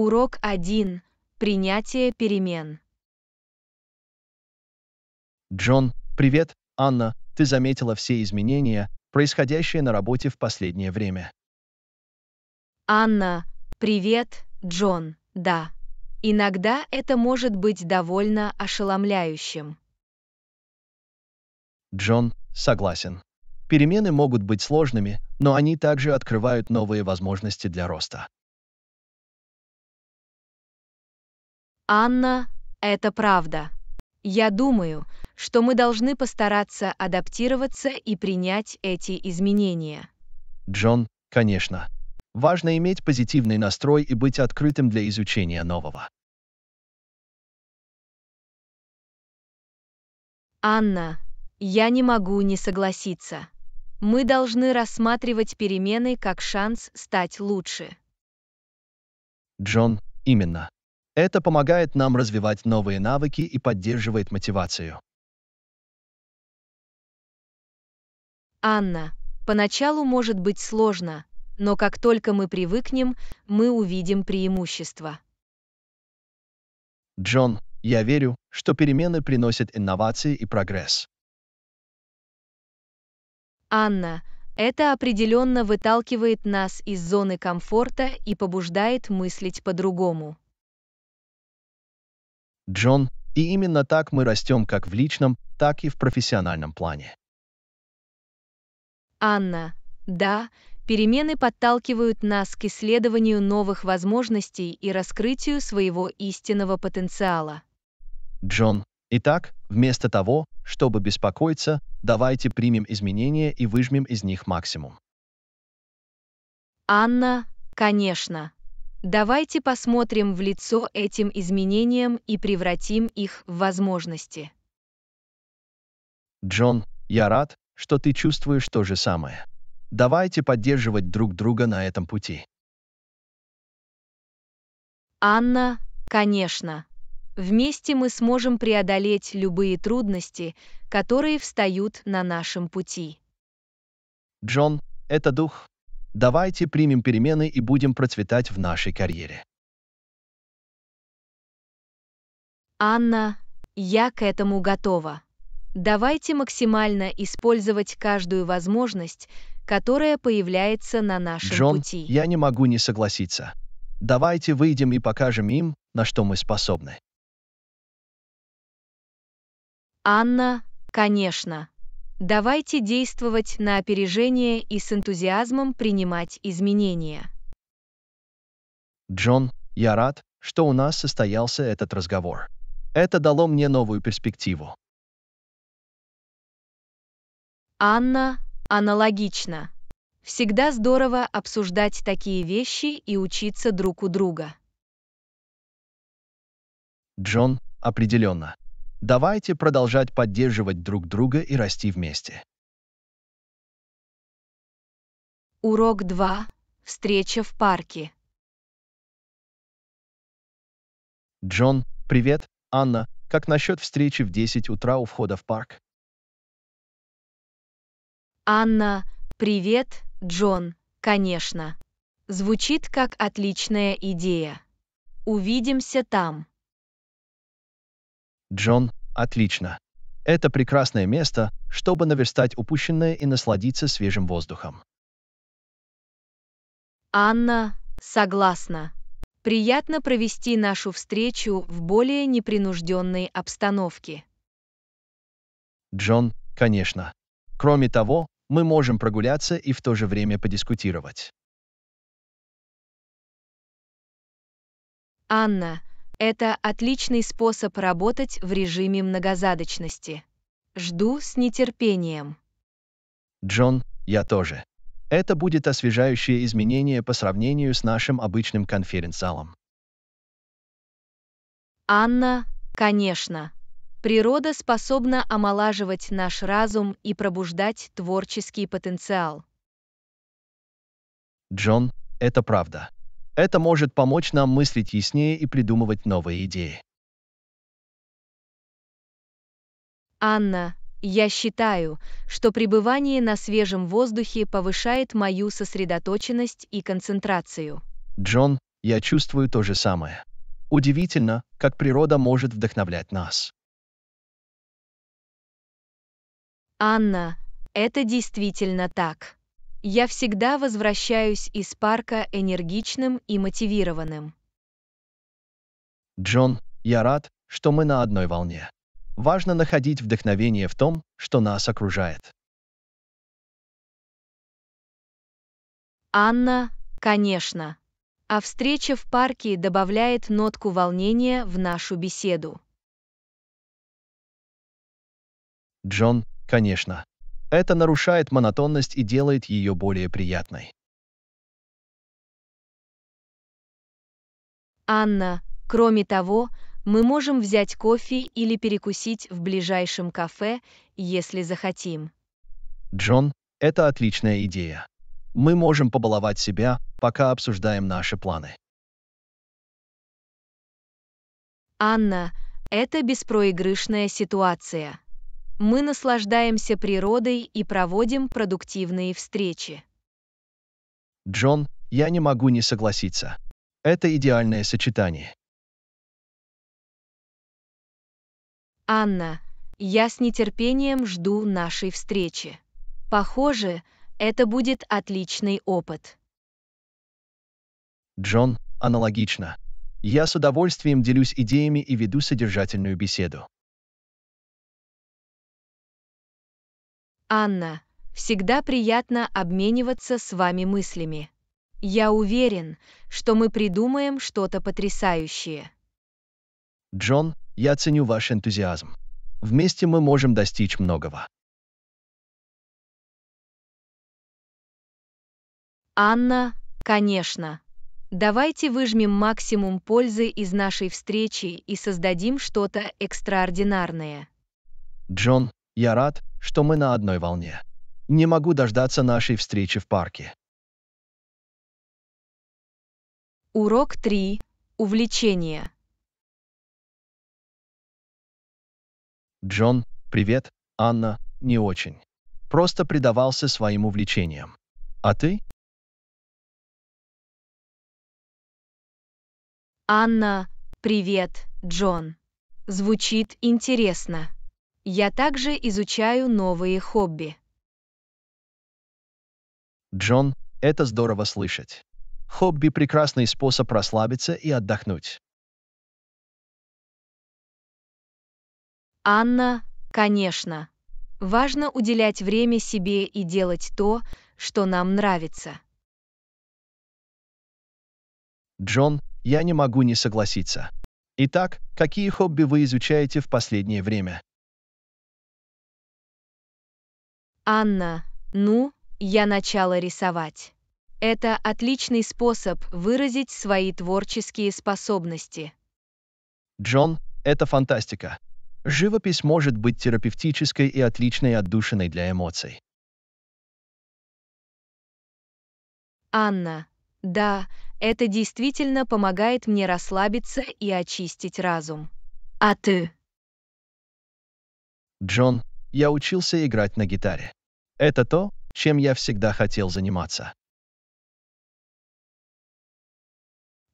Урок 1. Принятие перемен. Джон, привет. Анна, ты заметила все изменения, происходящие на работе в последнее время. Анна, привет, Джон. Да. Иногда это может быть довольно ошеломляющим. Джон, согласен. Перемены могут быть сложными, но они также открывают новые возможности для роста. Анна, это правда. Я думаю, что мы должны постараться адаптироваться и принять эти изменения. Джон, конечно. Важно иметь позитивный настрой и быть открытым для изучения нового. Анна, я не могу не согласиться. Мы должны рассматривать перемены как шанс стать лучше. Джон, именно. Это помогает нам развивать новые навыки и поддерживает мотивацию. Анна, поначалу может быть сложно, но как только мы привыкнем, мы увидим преимущества. Джон, я верю, что перемены приносят инновации и прогресс. Анна, это определенно выталкивает нас из зоны комфорта и побуждает мыслить по-другому. Джон, и именно так мы растем как в личном, так и в профессиональном плане. Анна, да, перемены подталкивают нас к исследованию новых возможностей и раскрытию своего истинного потенциала. Джон, итак, вместо того, чтобы беспокоиться, давайте примем изменения и выжмем из них максимум. Анна, конечно. Давайте посмотрим в лицо этим изменениям и превратим их в возможности. Джон, я рад, что ты чувствуешь то же самое. Давайте поддерживать друг друга на этом пути. Анна, конечно. Вместе мы сможем преодолеть любые трудности, которые встают на нашем пути. Джон, это дух, Давайте примем перемены и будем процветать в нашей карьере. Анна, я к этому готова. Давайте максимально использовать каждую возможность, которая появляется на нашем Джон, пути. я не могу не согласиться. Давайте выйдем и покажем им, на что мы способны. Анна, конечно. Давайте действовать на опережение и с энтузиазмом принимать изменения. Джон, я рад, что у нас состоялся этот разговор. Это дало мне новую перспективу. Анна, аналогично. Всегда здорово обсуждать такие вещи и учиться друг у друга. Джон, определенно. Давайте продолжать поддерживать друг друга и расти вместе. Урок 2. Встреча в парке. Джон, привет. Анна, как насчет встречи в 10 утра у входа в парк? Анна, привет, Джон, конечно. Звучит как отличная идея. Увидимся там. Джон, отлично. Это прекрасное место, чтобы наверстать упущенное и насладиться свежим воздухом. Анна, согласна. Приятно провести нашу встречу в более непринужденной обстановке. Джон, конечно. Кроме того, мы можем прогуляться и в то же время подискутировать. Анна, это отличный способ работать в режиме многозадочности. Жду с нетерпением. Джон, я тоже. Это будет освежающее изменение по сравнению с нашим обычным конференц-залом. Анна, конечно. Природа способна омолаживать наш разум и пробуждать творческий потенциал. Джон, это правда. Это может помочь нам мыслить яснее и придумывать новые идеи. Анна, я считаю, что пребывание на свежем воздухе повышает мою сосредоточенность и концентрацию. Джон, я чувствую то же самое. Удивительно, как природа может вдохновлять нас. Анна, это действительно так. Я всегда возвращаюсь из парка энергичным и мотивированным. Джон, я рад, что мы на одной волне. Важно находить вдохновение в том, что нас окружает. Анна, конечно. А встреча в парке добавляет нотку волнения в нашу беседу. Джон, конечно. Это нарушает монотонность и делает ее более приятной. Анна, кроме того, мы можем взять кофе или перекусить в ближайшем кафе, если захотим. Джон, это отличная идея. Мы можем побаловать себя, пока обсуждаем наши планы. Анна, это беспроигрышная ситуация мы наслаждаемся природой и проводим продуктивные встречи. Джон, я не могу не согласиться. Это идеальное сочетание. Анна, я с нетерпением жду нашей встречи. Похоже, это будет отличный опыт. Джон, аналогично. Я с удовольствием делюсь идеями и веду содержательную беседу. Анна, всегда приятно обмениваться с вами мыслями. Я уверен, что мы придумаем что-то потрясающее. Джон, я ценю ваш энтузиазм. Вместе мы можем достичь многого. Анна, конечно. Давайте выжмем максимум пользы из нашей встречи и создадим что-то экстраординарное. Джон, я рад, что мы на одной волне. Не могу дождаться нашей встречи в парке. Урок 3. Увлечение. Джон, привет. Анна, не очень. Просто предавался своим увлечениям. А ты? Анна, привет, Джон. Звучит интересно. Я также изучаю новые хобби. Джон, это здорово слышать. Хобби – прекрасный способ расслабиться и отдохнуть. Анна, конечно. Важно уделять время себе и делать то, что нам нравится. Джон, я не могу не согласиться. Итак, какие хобби вы изучаете в последнее время? Анна, ну, я начала рисовать. Это отличный способ выразить свои творческие способности. Джон, это фантастика. Живопись может быть терапевтической и отличной отдушиной для эмоций. Анна, да, это действительно помогает мне расслабиться и очистить разум. А ты? Джон, я учился играть на гитаре. Это то, чем я всегда хотел заниматься.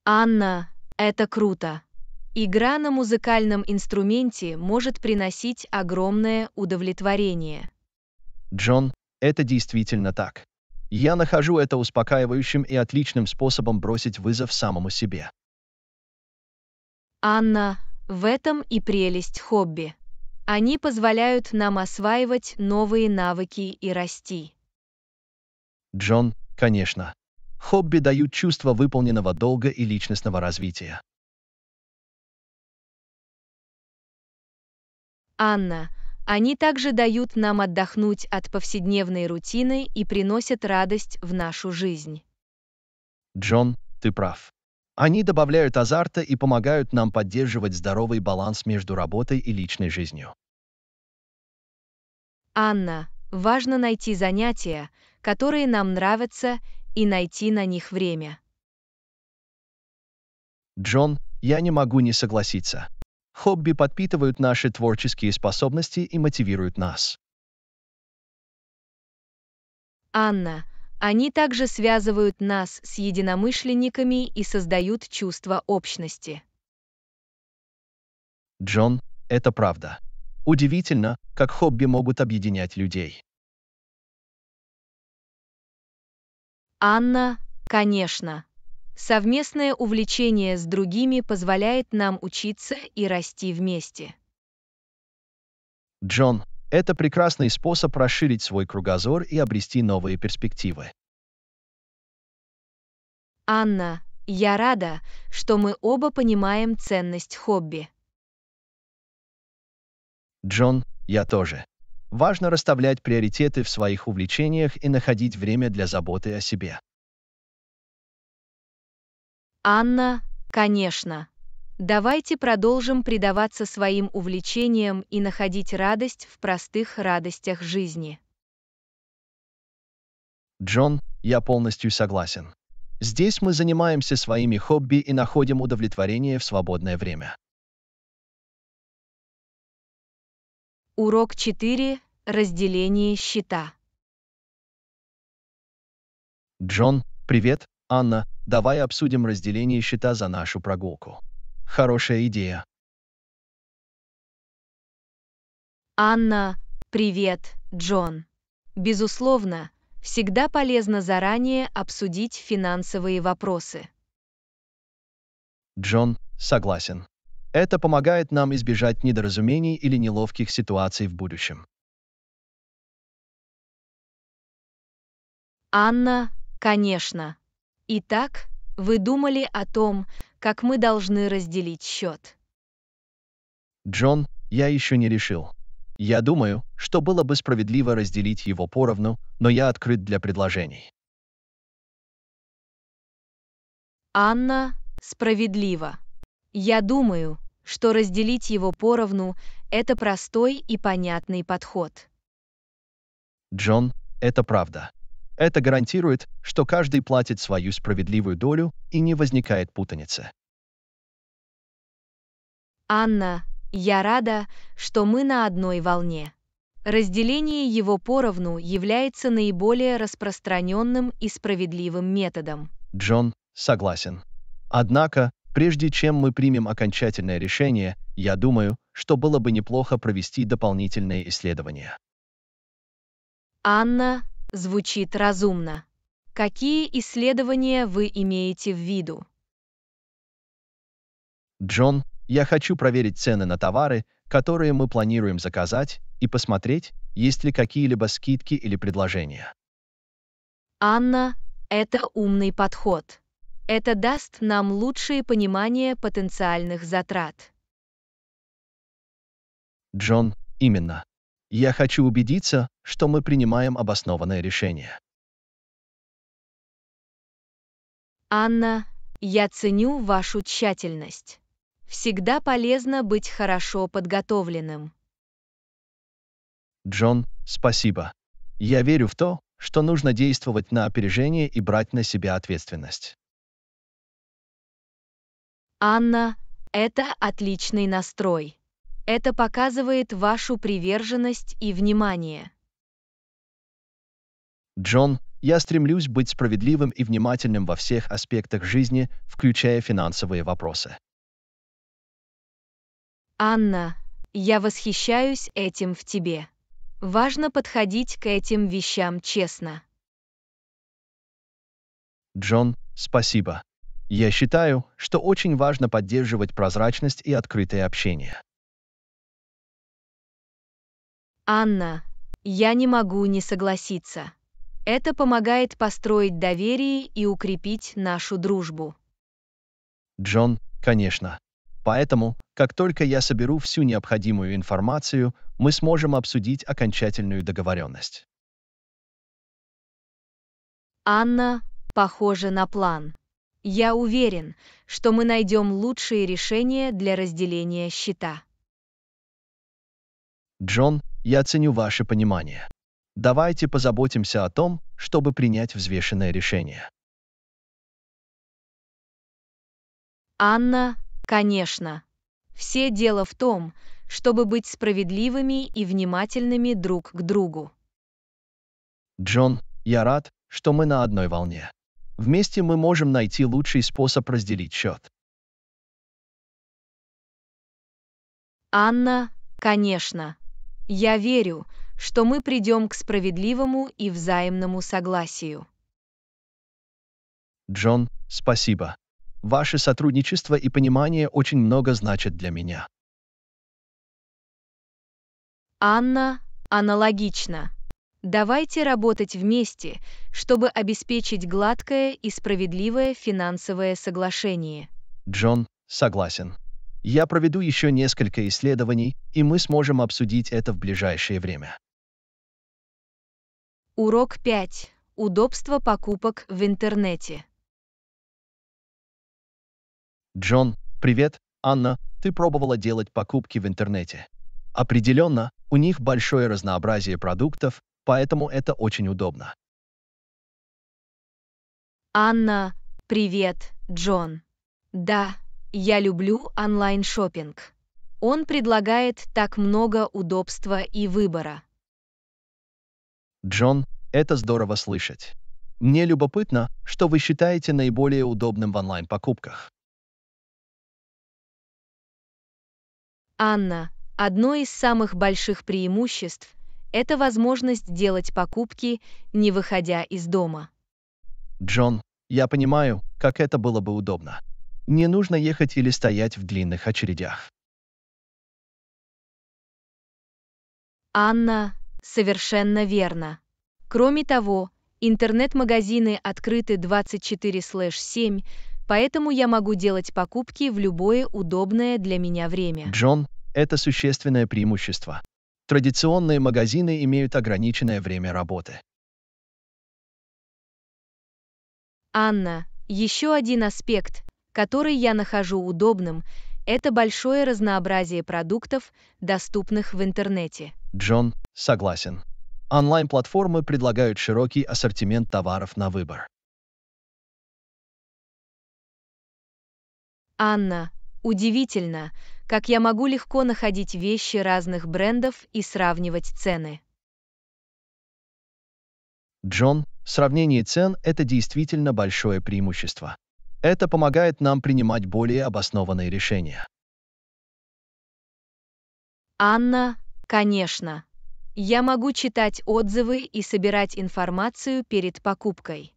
Анна, это круто. Игра на музыкальном инструменте может приносить огромное удовлетворение. Джон, это действительно так. Я нахожу это успокаивающим и отличным способом бросить вызов самому себе. Анна, в этом и прелесть хобби. Они позволяют нам осваивать новые навыки и расти. Джон, конечно. Хобби дают чувство выполненного долга и личностного развития. Анна, они также дают нам отдохнуть от повседневной рутины и приносят радость в нашу жизнь. Джон, ты прав. Они добавляют азарта и помогают нам поддерживать здоровый баланс между работой и личной жизнью. Анна, важно найти занятия, которые нам нравятся, и найти на них время. Джон, я не могу не согласиться. Хобби подпитывают наши творческие способности и мотивируют нас. Анна, они также связывают нас с единомышленниками и создают чувство общности. Джон, это правда. Удивительно, как хобби могут объединять людей. Анна, конечно. Совместное увлечение с другими позволяет нам учиться и расти вместе. Джон, это прекрасный способ расширить свой кругозор и обрести новые перспективы. Анна, я рада, что мы оба понимаем ценность хобби. Джон, я тоже. Важно расставлять приоритеты в своих увлечениях и находить время для заботы о себе. Анна, конечно. Давайте продолжим предаваться своим увлечениям и находить радость в простых радостях жизни. Джон, я полностью согласен. Здесь мы занимаемся своими хобби и находим удовлетворение в свободное время. Урок 4. Разделение счета. Джон, привет, Анна, давай обсудим разделение счета за нашу прогулку. Хорошая идея. Анна, привет, Джон. Безусловно, всегда полезно заранее обсудить финансовые вопросы. Джон, согласен. Это помогает нам избежать недоразумений или неловких ситуаций в будущем. Анна, конечно. Итак, вы думали о том, как мы должны разделить счет. Джон, я еще не решил. Я думаю, что было бы справедливо разделить его поровну, но я открыт для предложений. Анна, справедливо. Я думаю, что разделить его поровну – это простой и понятный подход. Джон, это правда. Это гарантирует, что каждый платит свою справедливую долю и не возникает путаницы. Анна, я рада, что мы на одной волне. Разделение его поровну является наиболее распространенным и справедливым методом. Джон, согласен. Однако, прежде чем мы примем окончательное решение, я думаю, что было бы неплохо провести дополнительные исследования. Анна, Звучит разумно. Какие исследования вы имеете в виду? Джон, я хочу проверить цены на товары, которые мы планируем заказать, и посмотреть, есть ли какие-либо скидки или предложения. Анна, это умный подход. Это даст нам лучшее понимание потенциальных затрат. Джон, именно. Я хочу убедиться, что мы принимаем обоснованное решение. Анна, я ценю вашу тщательность. Всегда полезно быть хорошо подготовленным. Джон, спасибо. Я верю в то, что нужно действовать на опережение и брать на себя ответственность. Анна, это отличный настрой. Это показывает вашу приверженность и внимание. Джон, я стремлюсь быть справедливым и внимательным во всех аспектах жизни, включая финансовые вопросы. Анна, я восхищаюсь этим в тебе. Важно подходить к этим вещам честно. Джон, спасибо. Я считаю, что очень важно поддерживать прозрачность и открытое общение. Анна, я не могу не согласиться. Это помогает построить доверие и укрепить нашу дружбу. Джон, конечно. Поэтому, как только я соберу всю необходимую информацию, мы сможем обсудить окончательную договоренность. Анна, похоже на план. Я уверен, что мы найдем лучшие решения для разделения счета. Джон, я ценю ваше понимание. Давайте позаботимся о том, чтобы принять взвешенное решение. Анна, конечно. Все дело в том, чтобы быть справедливыми и внимательными друг к другу. Джон, я рад, что мы на одной волне. Вместе мы можем найти лучший способ разделить счет. Анна, конечно. Я верю, что мы придем к справедливому и взаимному согласию. Джон, спасибо. Ваше сотрудничество и понимание очень много значат для меня. Анна, аналогично. Давайте работать вместе, чтобы обеспечить гладкое и справедливое финансовое соглашение. Джон, согласен. Я проведу еще несколько исследований, и мы сможем обсудить это в ближайшее время. Урок 5. Удобство покупок в интернете. Джон, привет. Анна, ты пробовала делать покупки в интернете. Определенно, у них большое разнообразие продуктов, поэтому это очень удобно. Анна, привет, Джон. Да, я люблю онлайн шопинг. Он предлагает так много удобства и выбора. Джон, это здорово слышать. Мне любопытно, что вы считаете наиболее удобным в онлайн-покупках. Анна, одно из самых больших преимуществ – это возможность делать покупки, не выходя из дома. Джон, я понимаю, как это было бы удобно не нужно ехать или стоять в длинных очередях. Анна, совершенно верно. Кроме того, интернет-магазины открыты 24/7, поэтому я могу делать покупки в любое удобное для меня время. Джон, это существенное преимущество. Традиционные магазины имеют ограниченное время работы. Анна, еще один аспект, который я нахожу удобным, это большое разнообразие продуктов, доступных в интернете. Джон, согласен. Онлайн-платформы предлагают широкий ассортимент товаров на выбор. Анна, удивительно, как я могу легко находить вещи разных брендов и сравнивать цены. Джон, сравнение цен – это действительно большое преимущество. Это помогает нам принимать более обоснованные решения. Анна, конечно. Я могу читать отзывы и собирать информацию перед покупкой.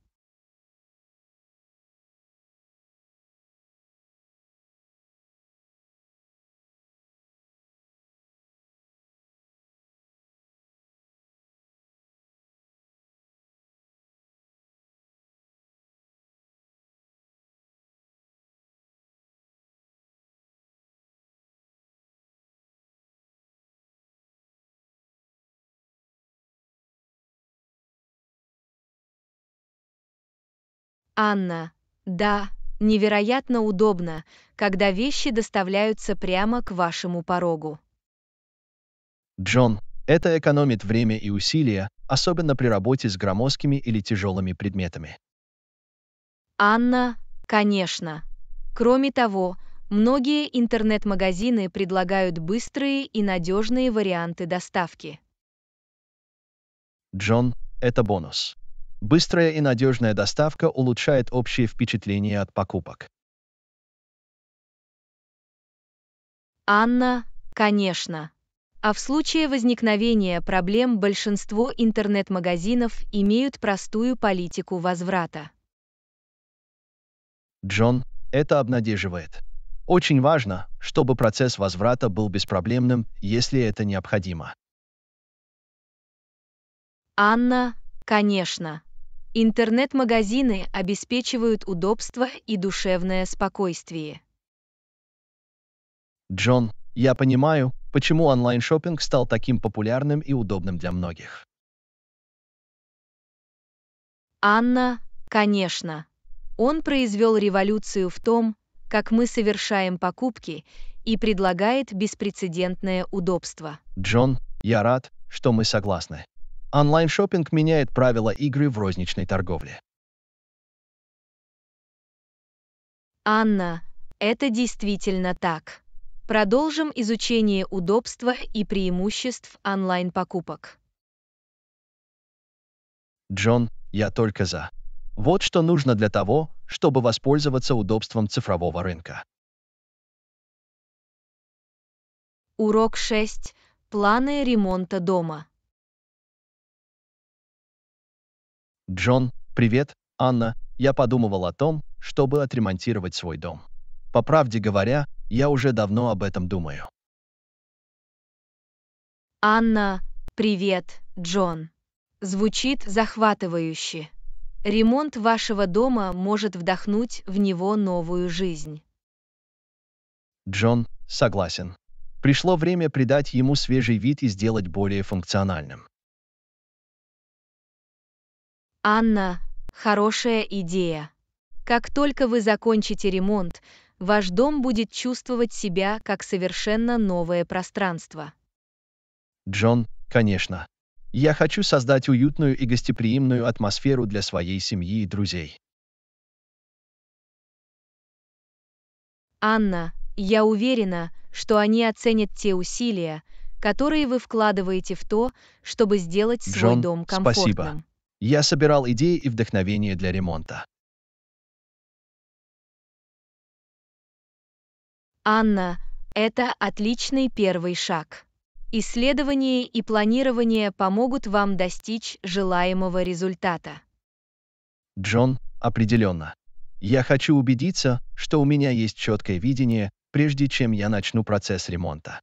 Анна. Да, невероятно удобно, когда вещи доставляются прямо к вашему порогу. Джон. Это экономит время и усилия, особенно при работе с громоздкими или тяжелыми предметами. Анна, конечно. Кроме того, многие интернет-магазины предлагают быстрые и надежные варианты доставки. Джон, это бонус. Быстрая и надежная доставка улучшает общее впечатление от покупок. Анна, конечно. А в случае возникновения проблем большинство интернет-магазинов имеют простую политику возврата. Джон, это обнадеживает. Очень важно, чтобы процесс возврата был беспроблемным, если это необходимо. Анна, конечно. Интернет-магазины обеспечивают удобство и душевное спокойствие. Джон, я понимаю, почему онлайн шопинг стал таким популярным и удобным для многих. Анна, конечно. Он произвел революцию в том, как мы совершаем покупки и предлагает беспрецедентное удобство. Джон, я рад, что мы согласны онлайн шопинг меняет правила игры в розничной торговле. Анна, это действительно так. Продолжим изучение удобства и преимуществ онлайн-покупок. Джон, я только за. Вот что нужно для того, чтобы воспользоваться удобством цифрового рынка. Урок 6. Планы ремонта дома. Джон, привет, Анна, я подумывал о том, чтобы отремонтировать свой дом. По правде говоря, я уже давно об этом думаю. Анна, привет, Джон. Звучит захватывающе. Ремонт вашего дома может вдохнуть в него новую жизнь. Джон согласен. Пришло время придать ему свежий вид и сделать более функциональным. Анна, хорошая идея. Как только вы закончите ремонт, ваш дом будет чувствовать себя как совершенно новое пространство. Джон, конечно. Я хочу создать уютную и гостеприимную атмосферу для своей семьи и друзей. Анна, я уверена, что они оценят те усилия, которые вы вкладываете в то, чтобы сделать Джон, свой дом комфортным. Спасибо. Я собирал идеи и вдохновение для ремонта. Анна, это отличный первый шаг. Исследование и планирование помогут вам достичь желаемого результата. Джон, определенно. Я хочу убедиться, что у меня есть четкое видение, прежде чем я начну процесс ремонта.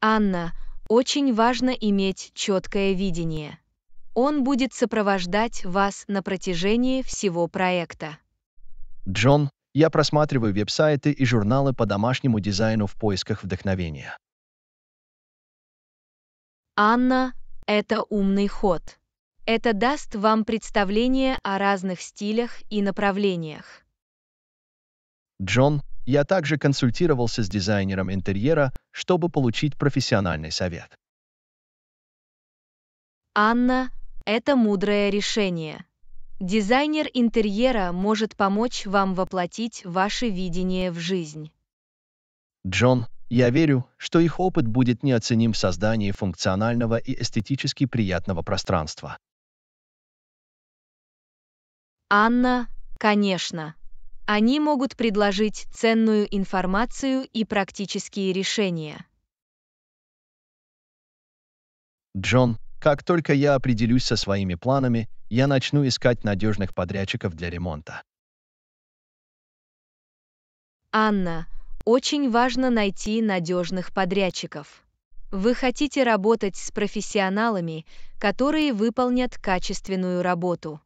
Анна, очень важно иметь четкое видение. Он будет сопровождать вас на протяжении всего проекта. Джон, я просматриваю веб-сайты и журналы по домашнему дизайну в поисках вдохновения. Анна, это умный ход. Это даст вам представление о разных стилях и направлениях. Джон, я также консультировался с дизайнером интерьера, чтобы получить профессиональный совет. Анна – это мудрое решение. Дизайнер интерьера может помочь вам воплотить ваше видение в жизнь. Джон, я верю, что их опыт будет неоценим в создании функционального и эстетически приятного пространства. Анна, конечно. Они могут предложить ценную информацию и практические решения. Джон, как только я определюсь со своими планами, я начну искать надежных подрядчиков для ремонта. Анна, очень важно найти надежных подрядчиков. Вы хотите работать с профессионалами, которые выполнят качественную работу.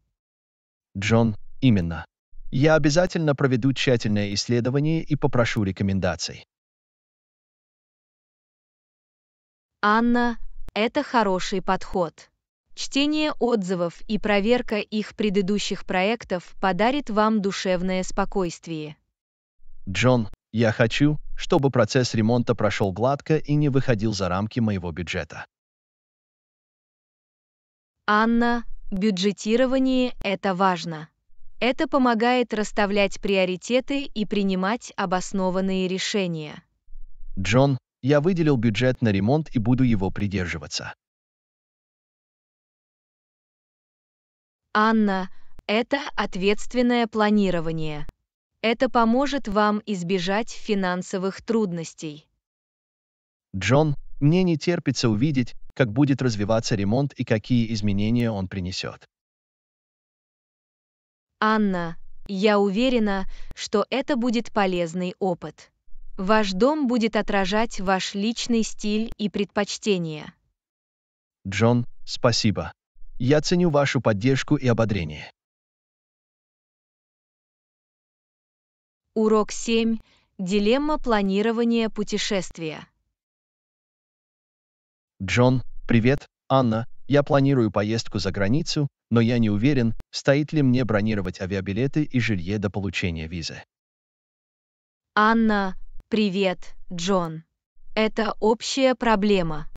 Джон, именно. Я обязательно проведу тщательное исследование и попрошу рекомендаций. Анна, это хороший подход. Чтение отзывов и проверка их предыдущих проектов подарит вам душевное спокойствие. Джон, я хочу, чтобы процесс ремонта прошел гладко и не выходил за рамки моего бюджета. Анна, бюджетирование – это важно. Это помогает расставлять приоритеты и принимать обоснованные решения. Джон, я выделил бюджет на ремонт и буду его придерживаться. Анна, это ответственное планирование. Это поможет вам избежать финансовых трудностей. Джон, мне не терпится увидеть, как будет развиваться ремонт и какие изменения он принесет. Анна, я уверена, что это будет полезный опыт. Ваш дом будет отражать ваш личный стиль и предпочтения. Джон, спасибо. Я ценю вашу поддержку и ободрение. Урок 7. Дилемма планирования путешествия. Джон, привет, Анна, я планирую поездку за границу, но я не уверен, стоит ли мне бронировать авиабилеты и жилье до получения визы. Анна, привет, Джон. Это общая проблема.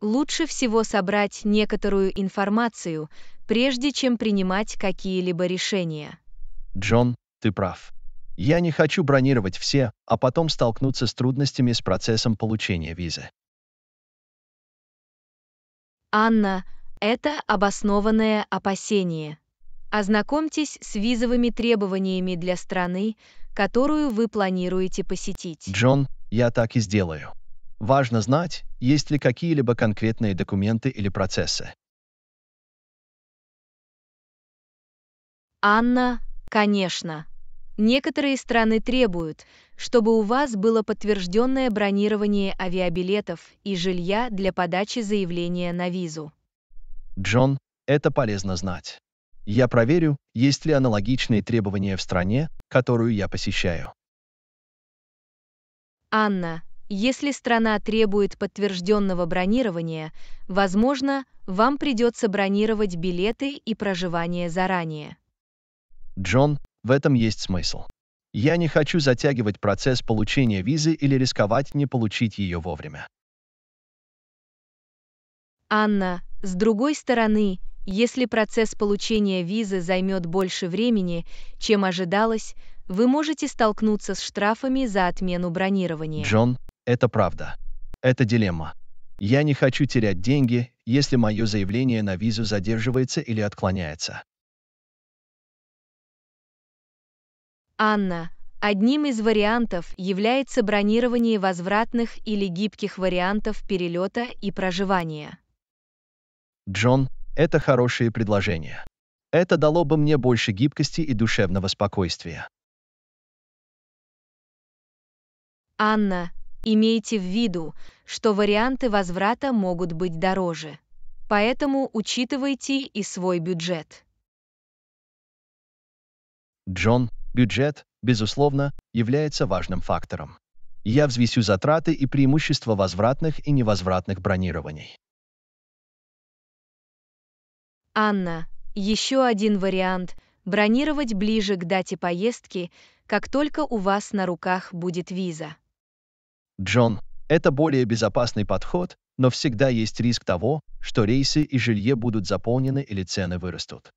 Лучше всего собрать некоторую информацию, прежде чем принимать какие-либо решения. Джон, ты прав. Я не хочу бронировать все, а потом столкнуться с трудностями с процессом получения визы. Анна, это обоснованное опасение. Ознакомьтесь с визовыми требованиями для страны, которую вы планируете посетить. Джон, я так и сделаю. Важно знать, есть ли какие-либо конкретные документы или процессы. Анна, конечно. Некоторые страны требуют, чтобы у вас было подтвержденное бронирование авиабилетов и жилья для подачи заявления на визу. Джон, это полезно знать. Я проверю, есть ли аналогичные требования в стране, которую я посещаю. Анна, если страна требует подтвержденного бронирования, возможно, вам придется бронировать билеты и проживание заранее. Джон, в этом есть смысл. Я не хочу затягивать процесс получения визы или рисковать не получить ее вовремя. Анна, с другой стороны, если процесс получения визы займет больше времени, чем ожидалось, вы можете столкнуться с штрафами за отмену бронирования. Джон, это правда. Это дилемма. Я не хочу терять деньги, если мое заявление на визу задерживается или отклоняется. Анна, одним из вариантов является бронирование возвратных или гибких вариантов перелета и проживания. Джон, это хорошее предложение. Это дало бы мне больше гибкости и душевного спокойствия. Анна, имейте в виду, что варианты возврата могут быть дороже. Поэтому учитывайте и свой бюджет. Джон, бюджет, безусловно, является важным фактором. Я взвесю затраты и преимущества возвратных и невозвратных бронирований. Анна, еще один вариант – бронировать ближе к дате поездки, как только у вас на руках будет виза. Джон, это более безопасный подход, но всегда есть риск того, что рейсы и жилье будут заполнены или цены вырастут.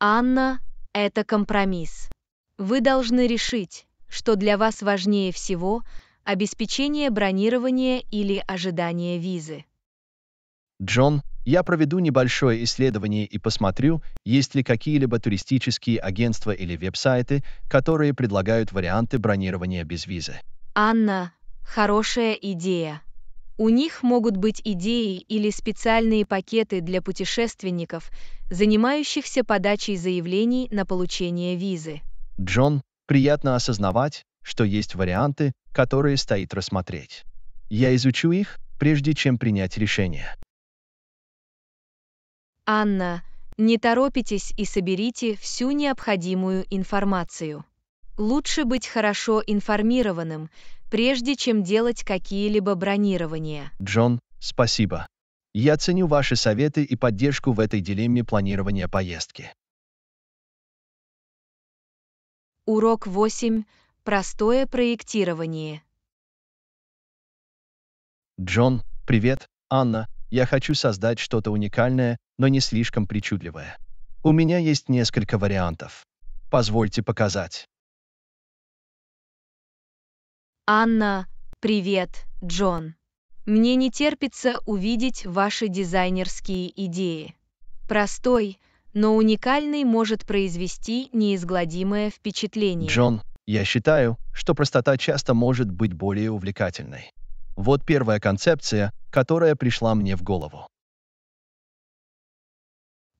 Анна, это компромисс. Вы должны решить, что для вас важнее всего – обеспечение бронирования или ожидание визы. Джон, я проведу небольшое исследование и посмотрю, есть ли какие-либо туристические агентства или веб-сайты, которые предлагают варианты бронирования без визы. Анна, хорошая идея. У них могут быть идеи или специальные пакеты для путешественников, занимающихся подачей заявлений на получение визы. Джон, приятно осознавать, что есть варианты, которые стоит рассмотреть. Я изучу их, прежде чем принять решение. Анна, не торопитесь и соберите всю необходимую информацию. Лучше быть хорошо информированным, прежде чем делать какие-либо бронирования. Джон, спасибо. Я ценю ваши советы и поддержку в этой дилемме планирования поездки. Урок 8. Простое проектирование. Джон, привет, Анна. Я хочу создать что-то уникальное, но не слишком причудливое. У меня есть несколько вариантов. Позвольте показать. Анна, привет, Джон. Мне не терпится увидеть ваши дизайнерские идеи. Простой, но уникальный может произвести неизгладимое впечатление. Джон, я считаю, что простота часто может быть более увлекательной. Вот первая концепция, которая пришла мне в голову.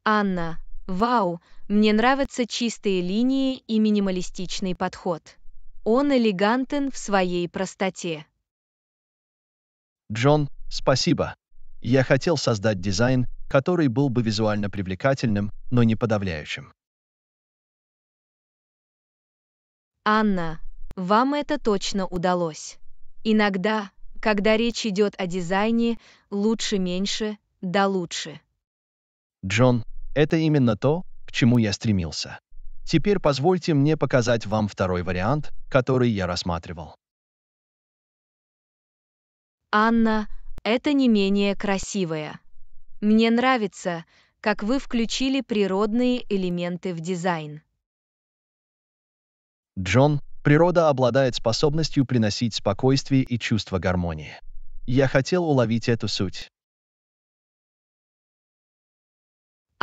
Анна, вау, мне нравятся чистые линии и минималистичный подход. Он элегантен в своей простоте. Джон, спасибо. Я хотел создать дизайн, который был бы визуально привлекательным, но не подавляющим. Анна, вам это точно удалось. Иногда, когда речь идет о дизайне, лучше меньше, да лучше. Джон, это именно то, к чему я стремился. Теперь позвольте мне показать вам второй вариант, который я рассматривал. Анна, это не менее красивое. Мне нравится, как вы включили природные элементы в дизайн. Джон, природа обладает способностью приносить спокойствие и чувство гармонии. Я хотел уловить эту суть.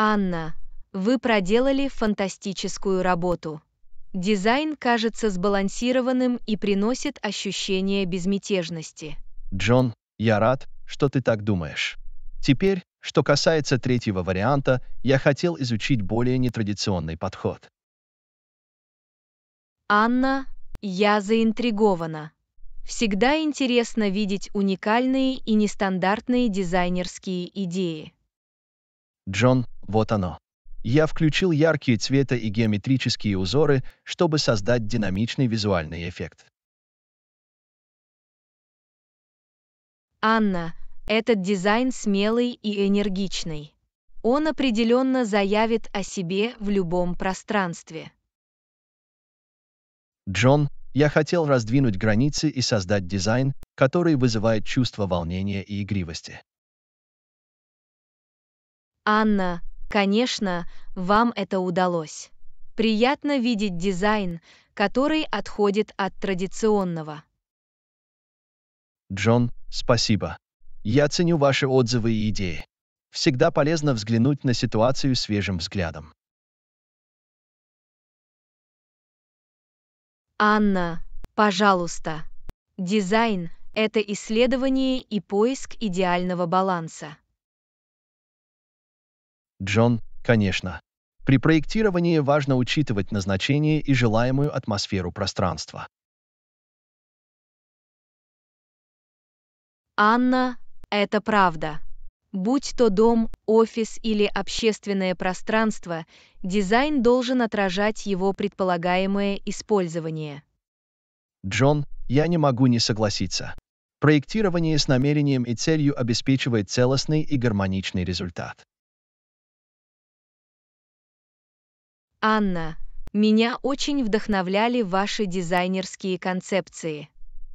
Анна, вы проделали фантастическую работу. Дизайн кажется сбалансированным и приносит ощущение безмятежности. Джон, я рад, что ты так думаешь. Теперь, что касается третьего варианта, я хотел изучить более нетрадиционный подход. Анна, я заинтригована. Всегда интересно видеть уникальные и нестандартные дизайнерские идеи. Джон, вот оно. Я включил яркие цвета и геометрические узоры, чтобы создать динамичный визуальный эффект. Анна, этот дизайн смелый и энергичный. Он определенно заявит о себе в любом пространстве. Джон, я хотел раздвинуть границы и создать дизайн, который вызывает чувство волнения и игривости. Анна, Конечно, вам это удалось. Приятно видеть дизайн, который отходит от традиционного. Джон, спасибо. Я ценю ваши отзывы и идеи. Всегда полезно взглянуть на ситуацию свежим взглядом. Анна, пожалуйста. Дизайн — это исследование и поиск идеального баланса. Джон, конечно. При проектировании важно учитывать назначение и желаемую атмосферу пространства. Анна, это правда. Будь то дом, офис или общественное пространство, дизайн должен отражать его предполагаемое использование. Джон, я не могу не согласиться. Проектирование с намерением и целью обеспечивает целостный и гармоничный результат. Анна, меня очень вдохновляли ваши дизайнерские концепции.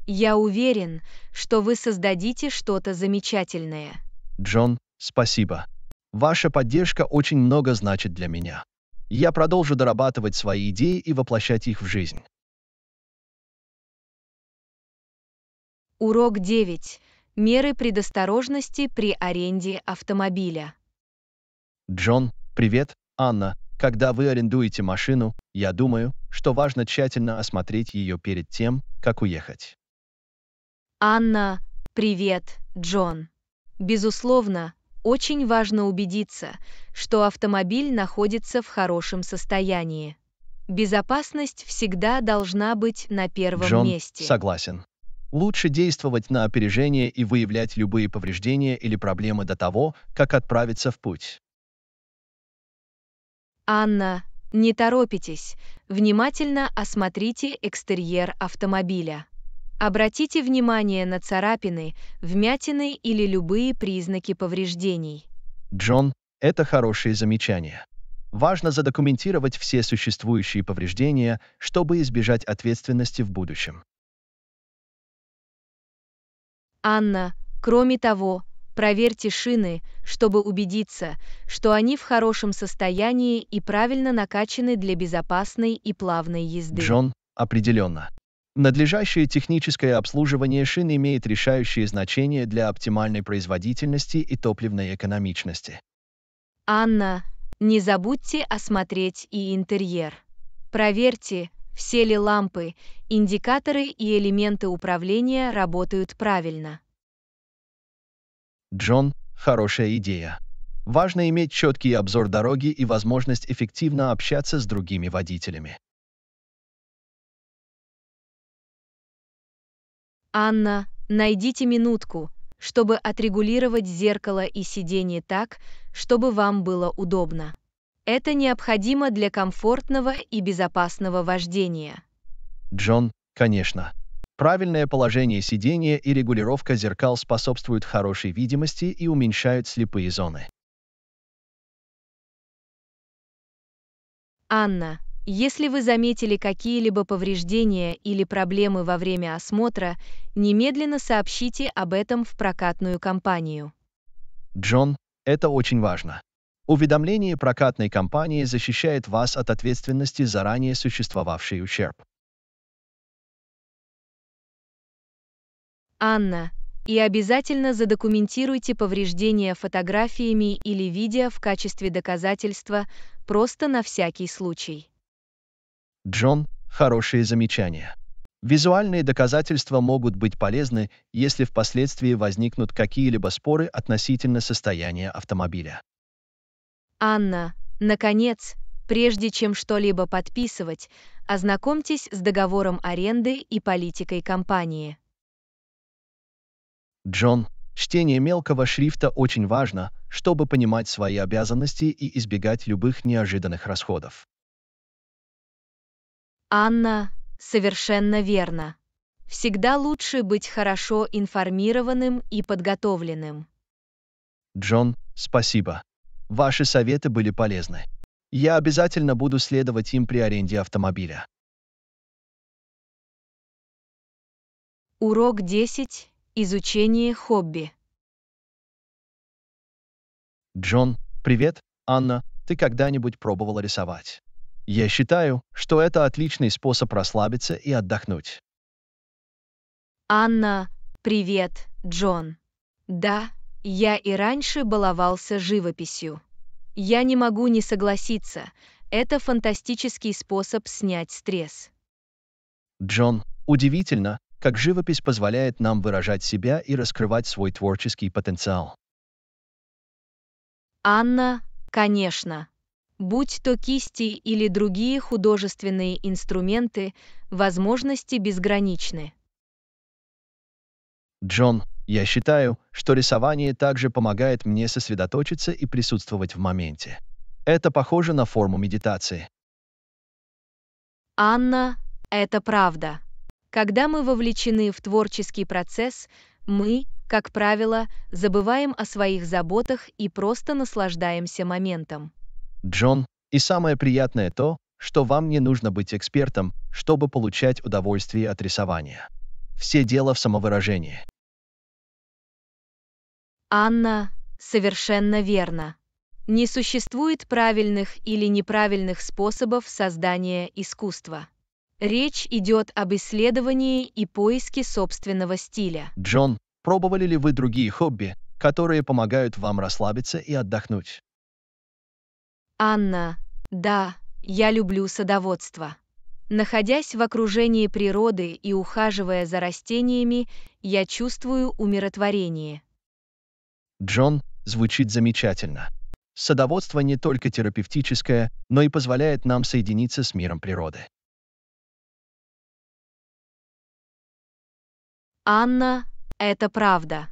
Я уверен, что вы создадите что-то замечательное. Джон, спасибо. Ваша поддержка очень много значит для меня. Я продолжу дорабатывать свои идеи и воплощать их в жизнь. Урок 9. Меры предосторожности при аренде автомобиля. Джон, привет, Анна. Когда вы арендуете машину, я думаю, что важно тщательно осмотреть ее перед тем, как уехать. Анна, привет, Джон. Безусловно, очень важно убедиться, что автомобиль находится в хорошем состоянии. Безопасность всегда должна быть на первом Джон, месте. Согласен. Лучше действовать на опережение и выявлять любые повреждения или проблемы до того, как отправиться в путь. Анна, не торопитесь, внимательно осмотрите экстерьер автомобиля. Обратите внимание на царапины, вмятины или любые признаки повреждений. Джон, это хорошее замечание. Важно задокументировать все существующие повреждения, чтобы избежать ответственности в будущем. Анна, кроме того, Проверьте шины, чтобы убедиться, что они в хорошем состоянии и правильно накачаны для безопасной и плавной езды. Джон, определенно. Надлежащее техническое обслуживание шин имеет решающее значение для оптимальной производительности и топливной экономичности. Анна, не забудьте осмотреть и интерьер. Проверьте, все ли лампы, индикаторы и элементы управления работают правильно. Джон, хорошая идея. Важно иметь четкий обзор дороги и возможность эффективно общаться с другими водителями. Анна, найдите минутку, чтобы отрегулировать зеркало и сиденье так, чтобы вам было удобно. Это необходимо для комфортного и безопасного вождения. Джон, конечно. Правильное положение сидения и регулировка зеркал способствуют хорошей видимости и уменьшают слепые зоны. Анна, если вы заметили какие-либо повреждения или проблемы во время осмотра, немедленно сообщите об этом в прокатную компанию. Джон, это очень важно. Уведомление прокатной компании защищает вас от ответственности за ранее существовавший ущерб. Анна, и обязательно задокументируйте повреждения фотографиями или видео в качестве доказательства, просто на всякий случай. Джон, хорошие замечания. Визуальные доказательства могут быть полезны, если впоследствии возникнут какие-либо споры относительно состояния автомобиля. Анна, наконец, прежде чем что-либо подписывать, ознакомьтесь с договором аренды и политикой компании. Джон, чтение мелкого шрифта очень важно, чтобы понимать свои обязанности и избегать любых неожиданных расходов. Анна, совершенно верно. Всегда лучше быть хорошо информированным и подготовленным. Джон, спасибо. Ваши советы были полезны. Я обязательно буду следовать им при аренде автомобиля. Урок 10. Изучение хобби. Джон, привет. Анна, ты когда-нибудь пробовала рисовать? Я считаю, что это отличный способ расслабиться и отдохнуть. Анна, привет, Джон. Да, я и раньше баловался живописью. Я не могу не согласиться, это фантастический способ снять стресс. Джон, удивительно, как живопись позволяет нам выражать себя и раскрывать свой творческий потенциал. Анна, конечно. Будь то кисти или другие художественные инструменты, возможности безграничны. Джон, я считаю, что рисование также помогает мне сосредоточиться и присутствовать в моменте. Это похоже на форму медитации. Анна, это правда. Когда мы вовлечены в творческий процесс, мы, как правило, забываем о своих заботах и просто наслаждаемся моментом. Джон, и самое приятное то, что вам не нужно быть экспертом, чтобы получать удовольствие от рисования. Все дело в самовыражении. Анна, совершенно верно. Не существует правильных или неправильных способов создания искусства. Речь идет об исследовании и поиске собственного стиля. Джон, пробовали ли вы другие хобби, которые помогают вам расслабиться и отдохнуть? Анна, да, я люблю садоводство. Находясь в окружении природы и ухаживая за растениями, я чувствую умиротворение. Джон, звучит замечательно. Садоводство не только терапевтическое, но и позволяет нам соединиться с миром природы. Анна, это правда.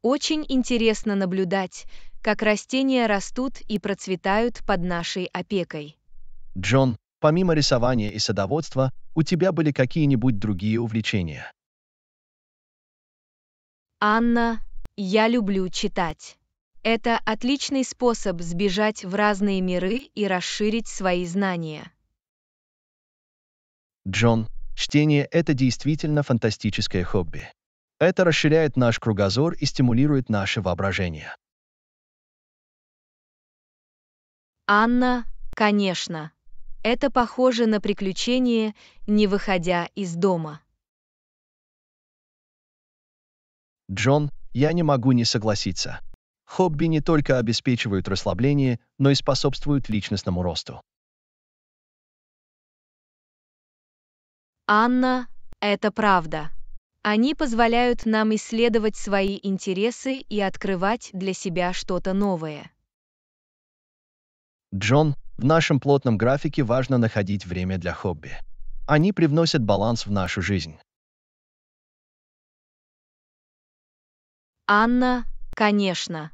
Очень интересно наблюдать, как растения растут и процветают под нашей опекой. Джон, помимо рисования и садоводства, у тебя были какие-нибудь другие увлечения? Анна, я люблю читать. Это отличный способ сбежать в разные миры и расширить свои знания. Джон, чтение — это действительно фантастическое хобби. Это расширяет наш кругозор и стимулирует наше воображение. Анна, конечно. Это похоже на приключение, не выходя из дома. Джон, я не могу не согласиться. Хобби не только обеспечивают расслабление, но и способствуют личностному росту. Анна, это правда. Они позволяют нам исследовать свои интересы и открывать для себя что-то новое. Джон, в нашем плотном графике важно находить время для хобби. Они привносят баланс в нашу жизнь. Анна, конечно.